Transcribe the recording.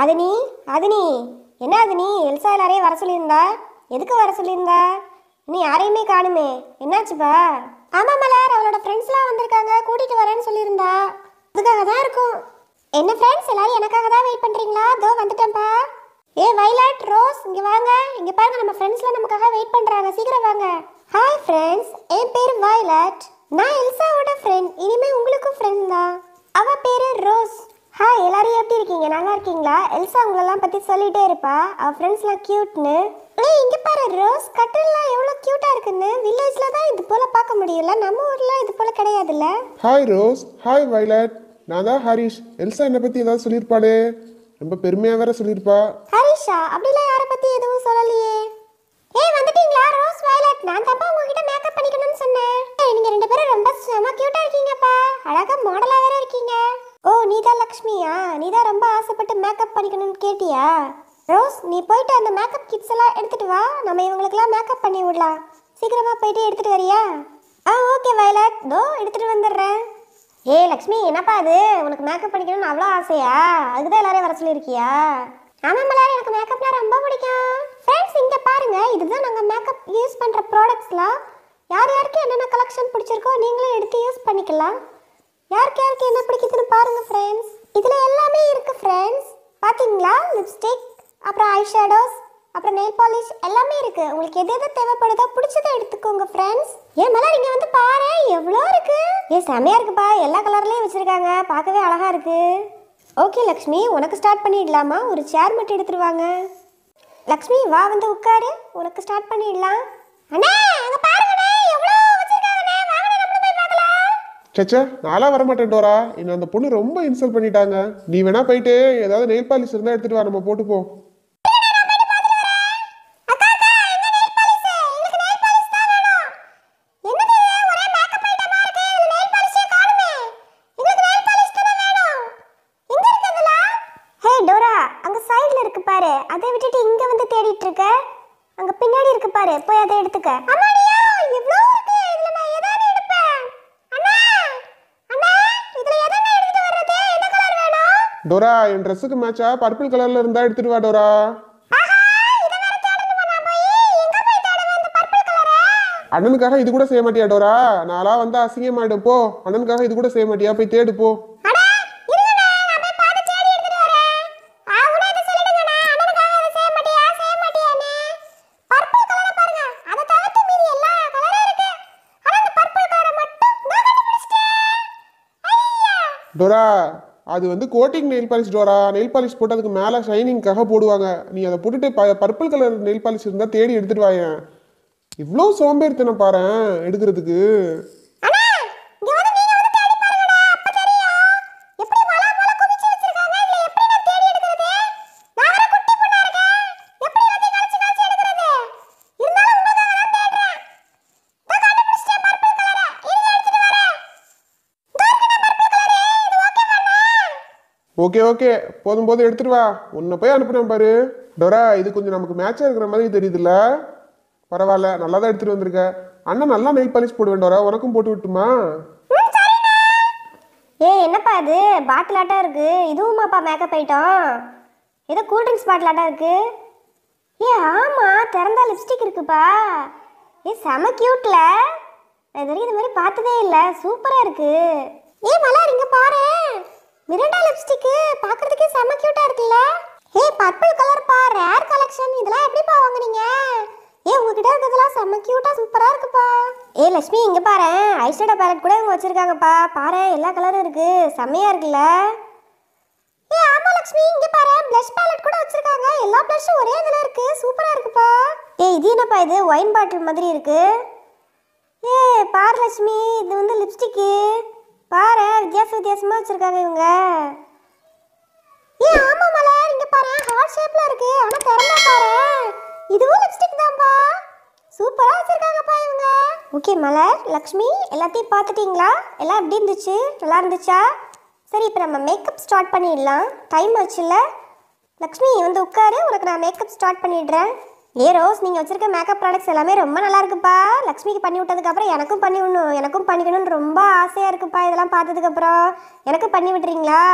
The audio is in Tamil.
அதினி அதினி என்ன அதினி எல்சா எல்லாரையும் வர சொல்லியிருந்தா எதுக்கு வர சொல்லியிருந்தா நீ யாரையுமே காணுமே என்னாச்சுப்பா ஆமாம் மலர் அவளோட ஃப்ரெண்ட்ஸ்லாம் வந்திருக்காங்க கூட்டிகிட்டு வரேன்னு சொல்லியிருந்தா அதுக்காக தான் இருக்கும் என்ன ஃப்ரெண்ட்ஸ் எல்லாரும் எனக்காக தான் வெயிட் பண்ணுறீங்களா அதோ வந்துட்டேன்ப்பா ஏ வைலட் ரோஸ் இங்கே வாங்க இங்கே பாருங்க நம்ம ஃப்ரெண்ட்ஸ்லாம் நமக்காக வெயிட் பண்ணுறாங்க சீக்கிரம் வாங்க ஹாய் ஃப்ரெண்ட்ஸ் என் பேர் வைலட் நான் எல்சாவோட ஃப்ரெண்ட் இனிமேல் உங்களுக்கும் ஃப்ரெண்ட் தான் அவள் பேர் ரோஸ் ஹா எல்லாரும் எப்படி இருக்கீங்க நல்லா இருக்கீங்களா எல்சா உங்களெல்லாம் பற்றி சொல்லிகிட்டே இருப்பா அவள் ஃப்ரெண்ட்ஸ்லாம் க்யூட்னு ஏ இங்கே பாரு ரோஸ் கட்டில்லாம் எவ்வளோ க்யூட்டாக இருக்குன்னு வில்லேஜில் தான் இது போல் பார்க்க முடியல நம்ம ஊரில் இது போல் கிடையாதுல்ல ஹாய் ரோஸ் ஹாய் வைலட் நான் தான் ஹரிஷ் எல்சா என்னை பற்றி ஏதாவது சொல்லியிருப்பாளே ரொம்ப பெருமையாக வேற சொல்லியிருப்பா ஹரிஷா அப்படிலாம் யாரை பற்றி எதுவும் சொல்லலையே ஏய் வந்துட்டீங்களா ரோஸ் வயலட் நான் தப்பா உங்ககிட்ட மேக்கப் பண்ணிக்கணும்னு சொன்னேன் நீங்கள் ரெண்டு பேரும் ரொம்ப செம க்யூட்டாக இருக்கீங்கப்பா அழகாக மாடலாக வேற இருக்கீங்க ஓ நீ தான் லக்ஷ்மியா நீ தான் ரொம்ப ஆசைப்பட்டு மேக்கப் பண்ணிக்கணும்னு கேட்டியா ரோஸ் நீ போயிட்டு அந்த மேக்கப் கிட்ஸ் எல்லாம் எடுத்துட்டு வா நம்ம இவங்களுக்கெல்லாம் மேக்கப் பண்ணி விடலாம் சீக்கிரமாக போயிட்டு எடுத்துட்டு வரியா ஆ ஓகே வயலட் தோ எடுத்துட்டு வந்துடுறேன் ஏ லக்ஷ்மி என்னப்பா அது உனக்கு மேக்கப் பண்ணிக்கணும்னு அவ்வளோ ஆசையா அதுதான் எல்லாரையும் வர சொல்லியிருக்கியா ஆமாம் மலர் எனக்கு மேக்கப்னா ரொம்ப பிடிக்கும் ஃப்ரெண்ட்ஸ் இங்கே பாருங்க இதுதான் நாங்கள் மேக்கப் யூஸ் பண்ணுற ப்ராடக்ட்ஸ்லாம் யார் யாருக்கு என்னென்ன கலெக்ஷன் பிடிச்சிருக்கோ நீங்களும் எடுத்து யூஸ் பண்ணிக்கலாம் யாருக்கு யாருக்கு என்ன பிடிக்குதுன்னு பாருங்க ஃப்ரெண்ட்ஸ் இதில் எல்லாமே இருக்குது ஃப்ரெண்ட்ஸ் பார்த்தீங்களா லிப்ஸ்டிக் அப்புறம் ஐ ஷேடோஸ் அப்புறம் நெயில் பாலிஷ் எல்லாமே இருக்குது உங்களுக்கு எது எது தேவைப்படுதோ பிடிச்சதை எடுத்துக்கோங்க ஃப்ரெண்ட்ஸ் ஏன் மேலே நீங்கள் வந்து பாரு எவ்வளோ இருக்குது ஏன் செமையாக இருக்குப்பா எல்லா கலர்லேயும் வச்சுருக்காங்க பார்க்கவே அழகாக இருக்கு ஓகே லக்ஷ்மி உனக்கு ஸ்டார்ட் பண்ணிடலாமா ஒரு சேர் மட்டும் எடுத்துருவாங்க லக்ஷ்மி வா வந்து உட்காரு உனக்கு ஸ்டார்ட் பண்ணிடலாம் அண்ணா அங்கே சச்சா நாளாக வரமாட்டேன்டோரா என்ன அந்த பொண்ணு ரொம்ப இன்சல்ட் பண்ணிட்டாங்க நீ வேணா போயிட்டு ஏதாவது நெயில் பாலிஷ் இருந்தால் எடுத்துட்டு வா நம்ம போட்டுப்போம் அதை விட்டுட்டு இங்க வந்து தேடிட்டு இருக்க அங்க பின்னாடி இருக்கு பாரு போய் அதை எடுத்துக்க டோரா என் ட்ரெஸ்ஸுக்கு மேட்சா பர்பிள் கலர்ல இருந்தா எடுத்துட்டு வா டோரா அண்ணனுக்காக இது கூட செய்ய மாட்டியா டோரா நான்லாம் வந்து அசிங்கமாயிடும் போ அண்ணனுக்காக இது கூட செய்ய மாட்டியா போய் தேடு போ டோரா அது வந்து கோட்டிங் நெயில் பாலிஷ் டோரா நெயில் பாலிஷ் போட்டதுக்கு மேலே ஷைனிங்காக போடுவாங்க நீ அதை போட்டுட்டு ப பர்பிள் கலர் நெயில் பாலிஷ் இருந்தால் தேடி எடுத்துகிட்டு வாயேன் இவ்வளோ சோம்பேறித்தனம் பாரு எடுக்கிறதுக்கு ஓகே ஓகே போதும் போதும் எடுத்துட்டு வா உன்னை போய் அனுப்புனேன் பாரு டொரா இது கொஞ்சம் நமக்கு மேட்சாக இருக்கிற மாதிரி தெரியுதுல்ல பரவாயில்ல நல்லா தான் எடுத்துகிட்டு வந்திருக்க அண்ணா நல்லா நெயில் பாலிஷ் போடுவேன் டொரா உனக்கும் போட்டு விட்டுமா ஏ என்னப்பா இது பாட்டில் ஆட்டம் இருக்கு அப்பா மேக்கப் ஐட்டம் ஏதோ ட்ரிங்க்ஸ் பாட்டில் ஆட்டம் இருக்கு ஏ ஆமாம் திறந்தா லிப்ஸ்டிக் இருக்குப்பா ஏ செம கியூட்ல இது வரைக்கும் மாதிரி பார்த்ததே இல்லை சூப்பராக இருக்கு ஏ மலர் இங்கே பாரு மிரண்டா லிப்ஸ்டிக் பார்க்கிறதுக்கே செம கியூட்டா இருக்குல்ல ஏய் பர்பிள் கலர் பா ரேர் கலெக்ஷன் இதெல்லாம் எப்படிப்பா வாங்குனீங்க ஏ உங்ககிட்ட இருக்கதெல்லாம் செம்ம கியூட்டா சூப்பரா இருக்குப்பா ஏ லட்சுமி இங்க பாரு ஐஸ்டடா பேலட் கூட இவங்க பா பாரு எல்லா கலரும் இருக்கு செம்மையா இருக்குல்ல ஏ ஆமா லட்சுமி இங்க பாரு ப்ளஷ் பேலட் கூட வச்சிருக்காங்க எல்லா ப்ளஷும் ஒரே இதுல இருக்கு சூப்பரா இருக்குப்பா ஏய் இது என்னப்பா இது ஒயின் பாட்டில் மாதிரி இருக்கு ஏய் பார் லட்சுமி இது வந்து லிப்ஸ்டிக்கு பாரு வித்தியாச வித்தியாசமாக வச்சுருக்காங்க இவங்க ஏ ஆமாம் மலர் இங்கே பாரு ஹார்ட் ஷேப்பில் இருக்கு ஆனால் திறந்தா பாரு இதுவும் லிப்ஸ்டிக் தான்ப்பா சூப்பராக வச்சுருக்காங்கப்பா இவங்க ஓகே மலர் லக்ஷ்மி எல்லாத்தையும் பார்த்துட்டிங்களா எல்லாம் எப்படி இருந்துச்சு நல்லா இருந்துச்சா சரி இப்போ நம்ம மேக்கப் ஸ்டார்ட் பண்ணிடலாம் டைம் ஆச்சுல்ல லக்ஷ்மி வந்து உட்காரு உனக்கு நான் மேக்கப் ஸ்டார்ட் பண்ணிடுறேன் ஏ ரோஸ் நீங்கள் வச்சுருக்க மேக்கப் ப்ராடக்ட்ஸ் எல்லாமே ரொம்ப நல்லா இருக்குப்பா லக்ஷ்மிக்கு பண்ணி விட்டதுக்கப்புறம் எனக்கும் பண்ணி விடணும் எனக்கும் பண்ணிக்கணும்னு ரொம்ப ஆசையாக இருக்குப்பா இதெல்லாம் பார்த்ததுக்கப்புறம் எனக்கும் பண்ணி விட்டுறீங்களா